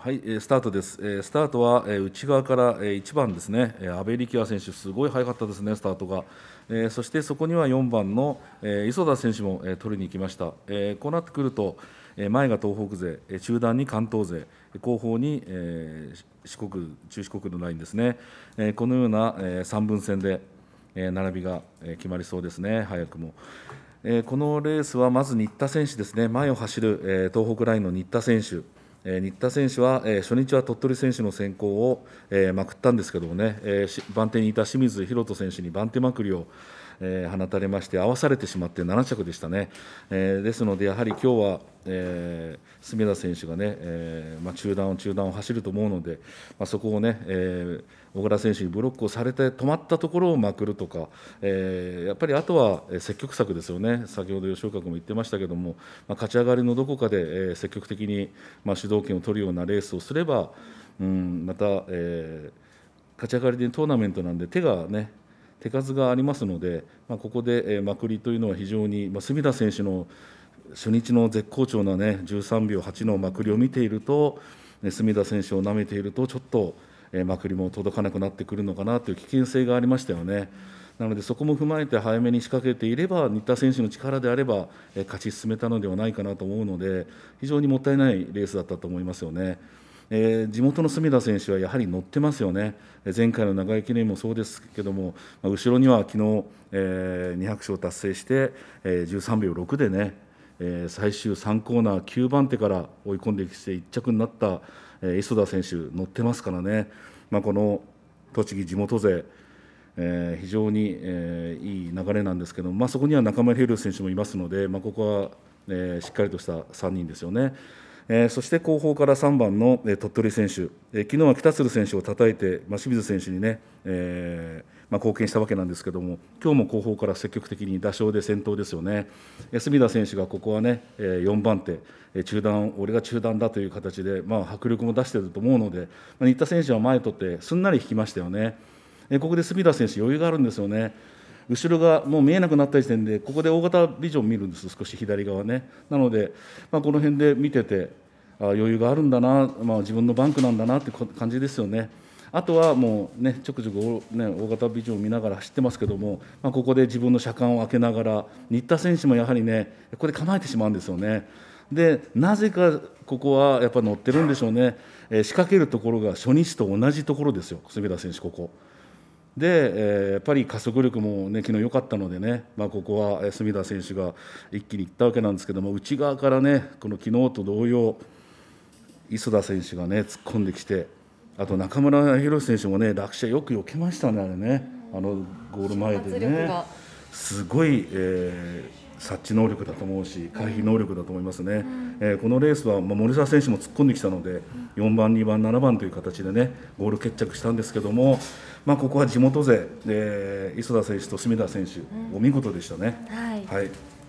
はい、スタートです。スタートは内側から1番ですね、阿部力也選手、すごい速かったですね、スタートが。そしてそこには4番の磯田選手も取りに行きました。こうなってくると、前が東北勢、中段に関東勢、後方に四国、中四国のラインですね、このような3分線で並びが決まりそうですね、早くも。このレースはまず新田選手ですね、前を走る東北ラインの新田選手。新田選手は、え初日は鳥取選手の先行を、えまくったんですけどもね、え番手にいた清水宏斗選手に番手まくりを、え放たれまして合わされてしまって7着でしたね、えですのでやはり今日は、え隅田選手がね、えま中段を中段を走ると思うので、まそこをね、え小倉選手にブロックをされて止まったところをまくるとか、えやっぱりあとは積極策ですよね先ほど吉岡君も言ってましたけども、ま勝ち上がりのどこかで、え積極的に、主導導権を取るようなレースをすれば、うん、また、えー、勝ち上がりでトーナメントなんで手がね手数がありますので、まあ、ここで、えー、まくりというのは非常に、まあ、隅田選手の初日の絶好調な、ね、13秒8のまくりを見ていると、ね、隅田選手をなめているとちょっと。えまくりも届かなくなってくるのかなという危険性がありましたよね。なので、そこも踏まえて早めに仕掛けていれば、新田選手の力であれば、え勝ち進めたのではないかなと思うので、非常にもったいないレースだったと思いますよね。えー、地元の隅田選手はやはり乗ってますよね、前回の長井記念もそうですけども、ま後ろには昨日、えー、200勝達成して、えー、13秒6でね、えー、最終3コーナー9番手から追い込んできて1着になった、えー、磯田選手乗ってますからね、まあ、この栃木地元勢、えー、非常に、えー、いい流れなんですけど、まあ、そこには中村ヘル選手もいますので、まあ、ここは、えー、しっかりとした3人ですよね。えー、そして後方から3番の、えー、鳥取選手、えー、昨日は北鶴選手を叩いて、まあ、清水選手にね、えー、まあ、貢献したわけなんですけども、今日も後方から積極的に打賞で先頭ですよね、隅田選手がここはね、4番手、中段、俺が中断だという形で、まあ、迫力も出してると思うので、新田選手は前とって、すんなり引きましたよね、ここで隅田選手、余裕があるんですよね。後ろがもう見えなくなった時点でここで大型ビジョン見るんです少し左側ねなので、まあ、この辺で見ててあ余裕があるんだな、まあ、自分のバンクなんだなって感じですよね。あとはもうねちょくちょく、ね、大型ビジョンを見ながら走ってますけども、まあ、ここで自分の車間を空けながら新田選手もやはりねここで構えてしまうんですよね。でなぜかここはやっぱ乗ってるんでしょうね、えー、仕掛けるところが初日と同じところですよ、隅田選手、ここ。で、えー、やっぱり加速力も、ね、昨日良かったのでね、まあ、ここは隅田選手が一気にいったわけなんですけども内側からねこの昨日と同様磯田選手がね突っ込んできてあと中村宏選手もね、落車よく避けましたね、あれね、あのゴール前でね、すごい、えー、察知能力だと思うし、回避能力だと思いますね、えー、このレースは、まあ、森澤選手も突っ込んできたので、4番、2番、7番という形でね、ゴール決着したんですけども、まあ、ここは地元勢、えー、磯田選手と隅田選手、お見事でしたね。はい、はい